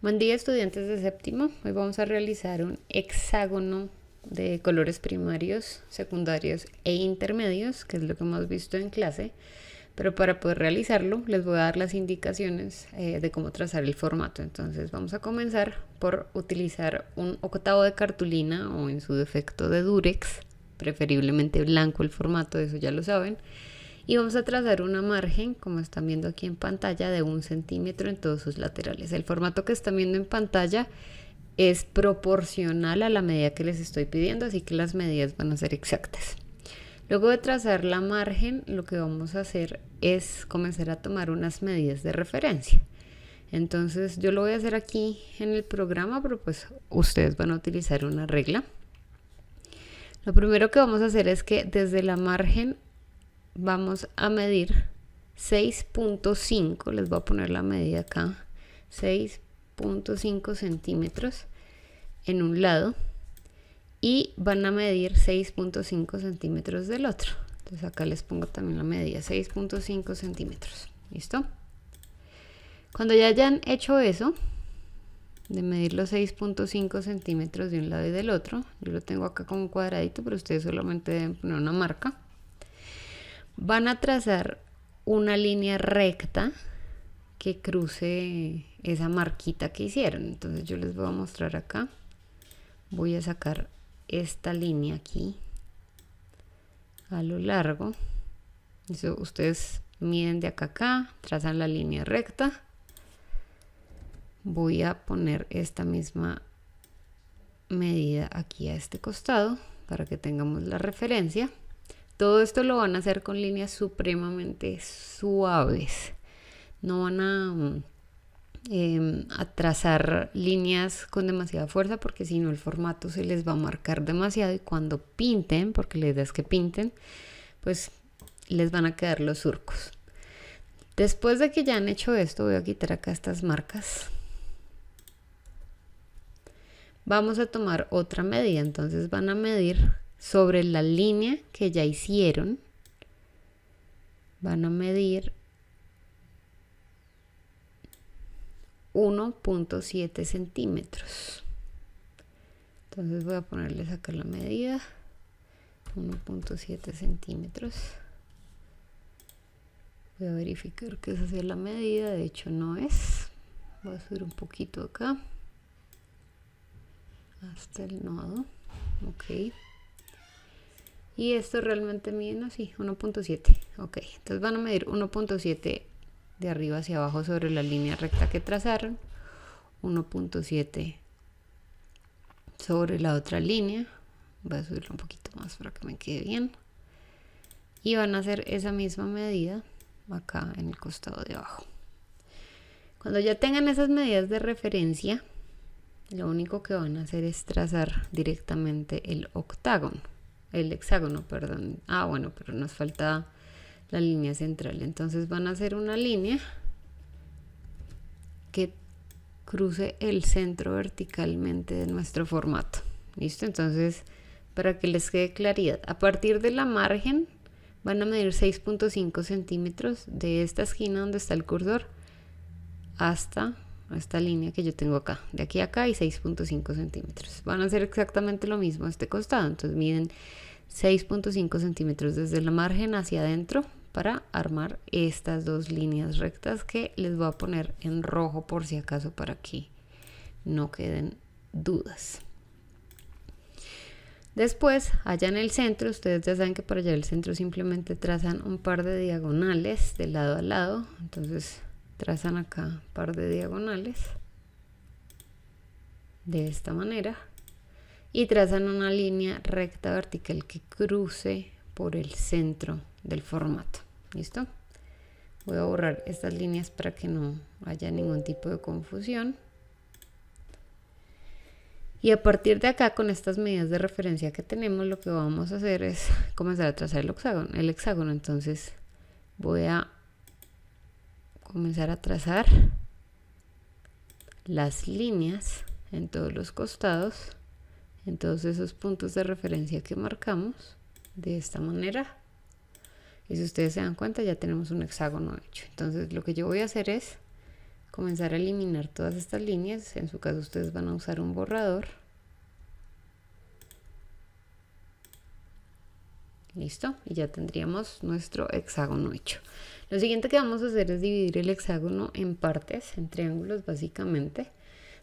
Buen día estudiantes de séptimo, hoy vamos a realizar un hexágono de colores primarios, secundarios e intermedios, que es lo que hemos visto en clase, pero para poder realizarlo les voy a dar las indicaciones eh, de cómo trazar el formato. Entonces vamos a comenzar por utilizar un octavo de cartulina o en su defecto de durex, preferiblemente blanco el formato, eso ya lo saben, y vamos a trazar una margen, como están viendo aquí en pantalla, de un centímetro en todos sus laterales. El formato que están viendo en pantalla es proporcional a la medida que les estoy pidiendo, así que las medidas van a ser exactas. Luego de trazar la margen, lo que vamos a hacer es comenzar a tomar unas medidas de referencia. Entonces yo lo voy a hacer aquí en el programa, pero pues ustedes van a utilizar una regla. Lo primero que vamos a hacer es que desde la margen vamos a medir 6.5, les voy a poner la medida acá, 6.5 centímetros en un lado y van a medir 6.5 centímetros del otro. Entonces acá les pongo también la medida, 6.5 centímetros. ¿Listo? Cuando ya hayan hecho eso, de medir los 6.5 centímetros de un lado y del otro, yo lo tengo acá como un cuadradito, pero ustedes solamente deben poner una marca. Van a trazar una línea recta que cruce esa marquita que hicieron. Entonces yo les voy a mostrar acá. Voy a sacar esta línea aquí a lo largo. ustedes miden de acá a acá, trazan la línea recta. Voy a poner esta misma medida aquí a este costado para que tengamos la referencia. Todo esto lo van a hacer con líneas supremamente suaves. No van mm, em, a, trazar líneas con demasiada fuerza porque si no el formato se les va a marcar demasiado y cuando pinten, porque les idea es que pinten, pues les van a quedar los surcos. Después de que ya han hecho esto, voy a quitar acá estas marcas. Vamos a tomar otra medida, entonces van a medir sobre la línea que ya hicieron van a medir 1.7 centímetros entonces voy a ponerle acá la medida 1.7 centímetros voy a verificar que esa sea la medida de hecho no es voy a subir un poquito acá hasta el nodo ok y esto realmente mide, así, 1.7. Ok, entonces van a medir 1.7 de arriba hacia abajo sobre la línea recta que trazaron. 1.7 sobre la otra línea. Voy a subirlo un poquito más para que me quede bien. Y van a hacer esa misma medida acá en el costado de abajo. Cuando ya tengan esas medidas de referencia, lo único que van a hacer es trazar directamente el octágono el hexágono, perdón. Ah, bueno, pero nos falta la línea central. Entonces van a hacer una línea que cruce el centro verticalmente de nuestro formato. ¿Listo? Entonces, para que les quede claridad, a partir de la margen van a medir 6.5 centímetros de esta esquina donde está el cursor hasta esta línea que yo tengo acá, de aquí a acá y 6.5 centímetros. Van a ser exactamente lo mismo este costado, entonces miden 6.5 centímetros desde la margen hacia adentro para armar estas dos líneas rectas que les voy a poner en rojo por si acaso para que no queden dudas. Después, allá en el centro, ustedes ya saben que para allá el centro simplemente trazan un par de diagonales de lado a lado, entonces trazan acá un par de diagonales de esta manera y trazan una línea recta vertical que cruce por el centro del formato listo voy a borrar estas líneas para que no haya ningún tipo de confusión y a partir de acá, con estas medidas de referencia que tenemos, lo que vamos a hacer es comenzar a trazar el hexágono. El hexágono. Entonces voy a comenzar a trazar las líneas en todos los costados, en todos esos puntos de referencia que marcamos, de esta manera. Y si ustedes se dan cuenta, ya tenemos un hexágono hecho. Entonces lo que yo voy a hacer es comenzar a eliminar todas estas líneas. En su caso ustedes van a usar un borrador. ¿Listo? Y ya tendríamos nuestro hexágono hecho. Lo siguiente que vamos a hacer es dividir el hexágono en partes, en triángulos básicamente,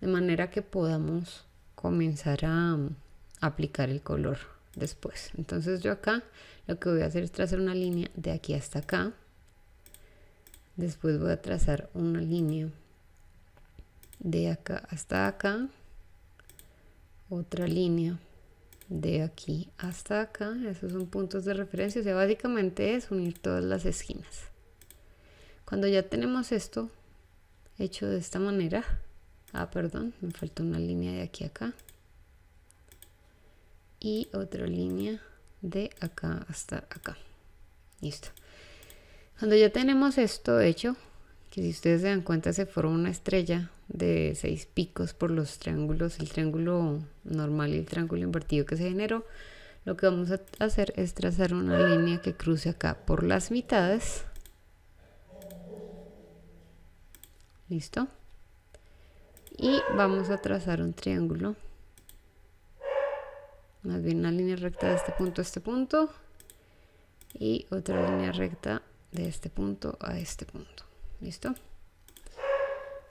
de manera que podamos comenzar a mm, aplicar el color después. Entonces yo acá lo que voy a hacer es trazar una línea de aquí hasta acá. Después voy a trazar una línea de acá hasta acá. Otra línea de aquí hasta acá. Esos son puntos de referencia. O sea, básicamente es unir todas las esquinas. Cuando ya tenemos esto hecho de esta manera. Ah, perdón, me falta una línea de aquí a acá. Y otra línea de acá hasta acá. Listo. Cuando ya tenemos esto hecho, si ustedes se dan cuenta se forma una estrella de seis picos por los triángulos, el triángulo normal y el triángulo invertido que se generó, lo que vamos a hacer es trazar una línea que cruce acá por las mitades. ¿Listo? Y vamos a trazar un triángulo, más bien una línea recta de este punto a este punto y otra línea recta de este punto a este punto. ¿Listo?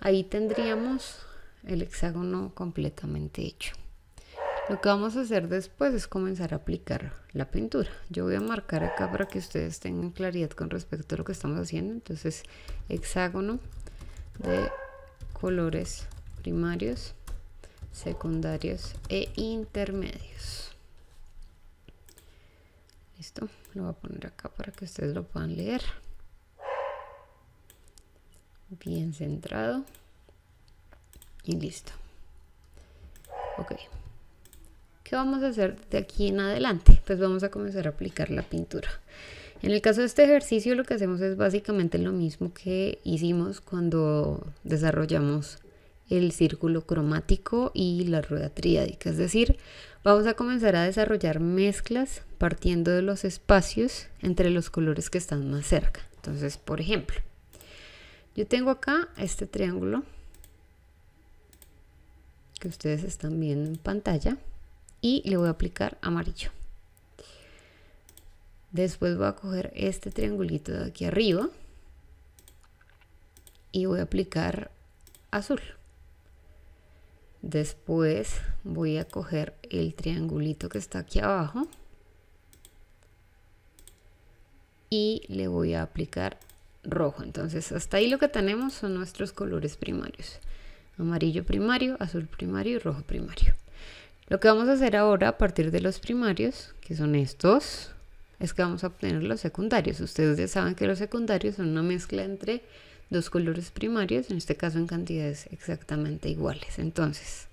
Ahí tendríamos el hexágono completamente hecho. Lo que vamos a hacer después es comenzar a aplicar la pintura. Yo voy a marcar acá para que ustedes tengan claridad con respecto a lo que estamos haciendo. Entonces, hexágono de colores primarios, secundarios e intermedios. Listo, lo voy a poner acá para que ustedes lo puedan leer bien centrado y listo ok ¿qué vamos a hacer de aquí en adelante? pues vamos a comenzar a aplicar la pintura en el caso de este ejercicio lo que hacemos es básicamente lo mismo que hicimos cuando desarrollamos el círculo cromático y la rueda triádica, es decir, vamos a comenzar a desarrollar mezclas partiendo de los espacios entre los colores que están más cerca. Entonces, por ejemplo, yo tengo acá este triángulo que ustedes están viendo en pantalla y le voy a aplicar amarillo. Después voy a coger este triangulito de aquí arriba y voy a aplicar azul. Después voy a coger el triangulito que está aquí abajo y le voy a aplicar rojo. Entonces hasta ahí lo que tenemos son nuestros colores primarios. Amarillo primario, azul primario y rojo primario. Lo que vamos a hacer ahora a partir de los primarios, que son estos, es que vamos a obtener los secundarios. Ustedes ya saben que los secundarios son una mezcla entre dos colores primarios, en este caso en cantidades exactamente iguales. Entonces,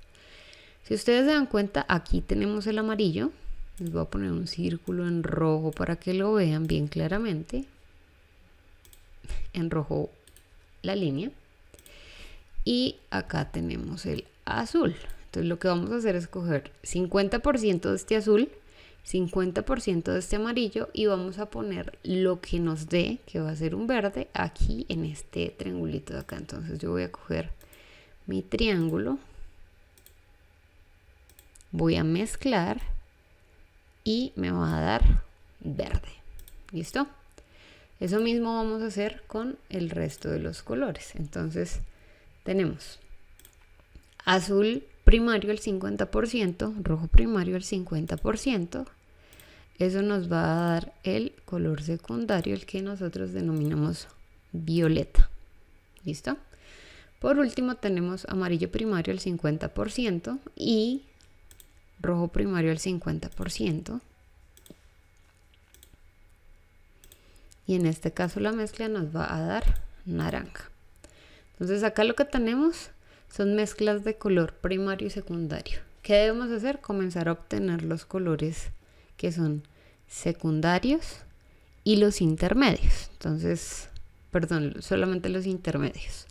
si ustedes se dan cuenta, aquí tenemos el amarillo. Les voy a poner un círculo en rojo para que lo vean bien claramente en rojo la línea y acá tenemos el azul. Entonces lo que vamos a hacer es coger 50% de este azul, 50% de este amarillo y vamos a poner lo que nos dé, que va a ser un verde, aquí en este triangulito de acá. Entonces yo voy a coger mi triángulo, voy a mezclar y me va a dar verde. ¿Listo? Eso mismo vamos a hacer con el resto de los colores. Entonces tenemos azul primario el 50%, rojo primario el 50%. Eso nos va a dar el color secundario, el que nosotros denominamos violeta. ¿Listo? Por último tenemos amarillo primario el 50% y rojo primario el 50%. y en este caso la mezcla nos va a dar naranja. Entonces acá lo que tenemos son mezclas de color primario y secundario. ¿Qué debemos hacer? Comenzar a obtener los colores que son secundarios y los intermedios. Entonces, perdón, solamente los intermedios.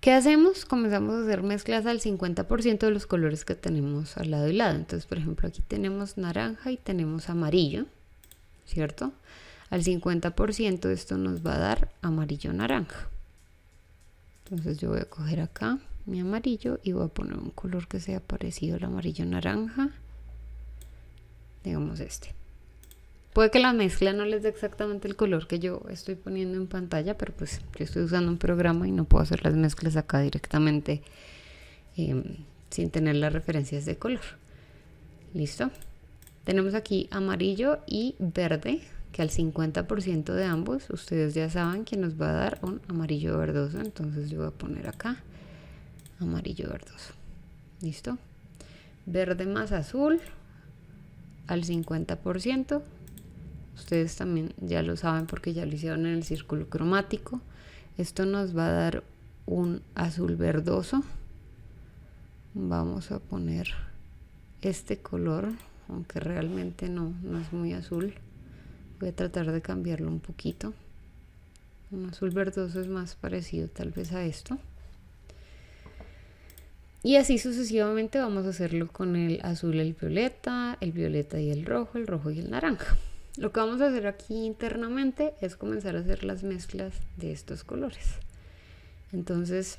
¿Qué hacemos? Comenzamos a hacer mezclas al 50% de los colores que tenemos al lado y lado. Entonces, por ejemplo, aquí tenemos naranja y tenemos amarillo, ¿cierto? Al 50% esto nos va a dar amarillo naranja. Entonces yo voy a coger acá mi amarillo y voy a poner un color que sea parecido al amarillo naranja. Digamos este. Puede que la mezcla no les dé exactamente el color que yo estoy poniendo en pantalla, pero pues yo estoy usando un programa y no puedo hacer las mezclas acá directamente em, sin tener las referencias de color. ¿Listo? Tenemos aquí amarillo y verde que al 50% de ambos, ustedes ya saben que nos va a dar un amarillo verdoso, entonces yo voy a poner acá amarillo verdoso, ¿listo? Verde más azul al 50%, ustedes también ya lo saben porque ya lo hicieron en el círculo cromático, esto nos va a dar un azul verdoso, vamos a poner este color, aunque realmente no, es muy azul, Voy a tratar de cambiarlo un poquito. Un azul verdoso es más parecido tal vez a esto. Y así sucesivamente vamos a hacerlo con el azul, el violeta, el violeta y el rojo, el rojo y el naranja. Lo que vamos a hacer aquí internamente es comenzar a hacer las mezclas de estos colores. Entonces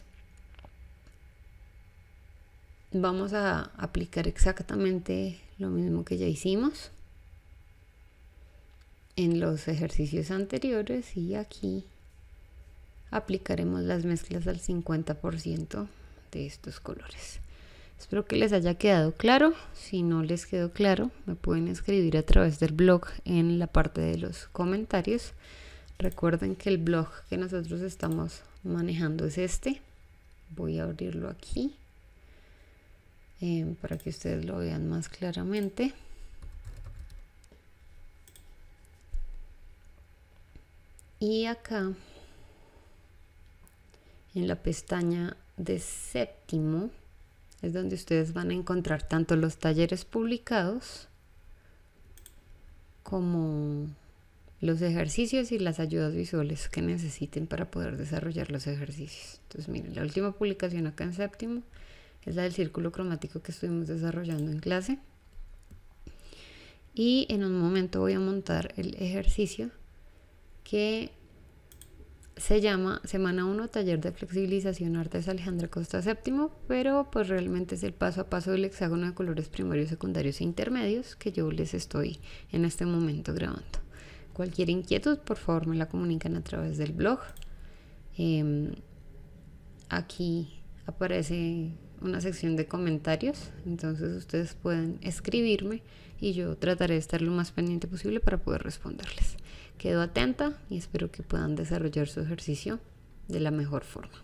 vamos a aplicar exactamente lo mismo que ya hicimos en los ejercicios anteriores y aquí aplicaremos las mezclas al 50% de estos colores. Espero que les haya quedado claro. Si no les quedó claro, me pueden escribir a través del blog en la parte de los comentarios. Recuerden que el blog que nosotros estamos manejando es este. Voy a abrirlo aquí eh, para que ustedes lo vean más claramente. y acá en la pestaña de séptimo es donde ustedes van a encontrar tanto los talleres publicados como los ejercicios y las ayudas visuales que necesiten para poder desarrollar los ejercicios. Entonces, miren, la última publicación acá en séptimo es la del círculo cromático que estuvimos desarrollando en clase. Y en un momento voy a montar el ejercicio que se llama Semana 1 Taller de Flexibilización Artes Alejandra Costa VII, pero pues realmente es el paso a paso del hexágono de colores primarios, secundarios e intermedios que yo les estoy en este momento grabando. Cualquier inquietud, por favor, me la comunican a través del blog. Em, aquí aparece una sección de comentarios, entonces ustedes pueden escribirme y yo trataré de estar lo más pendiente posible para poder responderles. Quedo atenta y espero que puedan desarrollar su ejercicio de la mejor forma.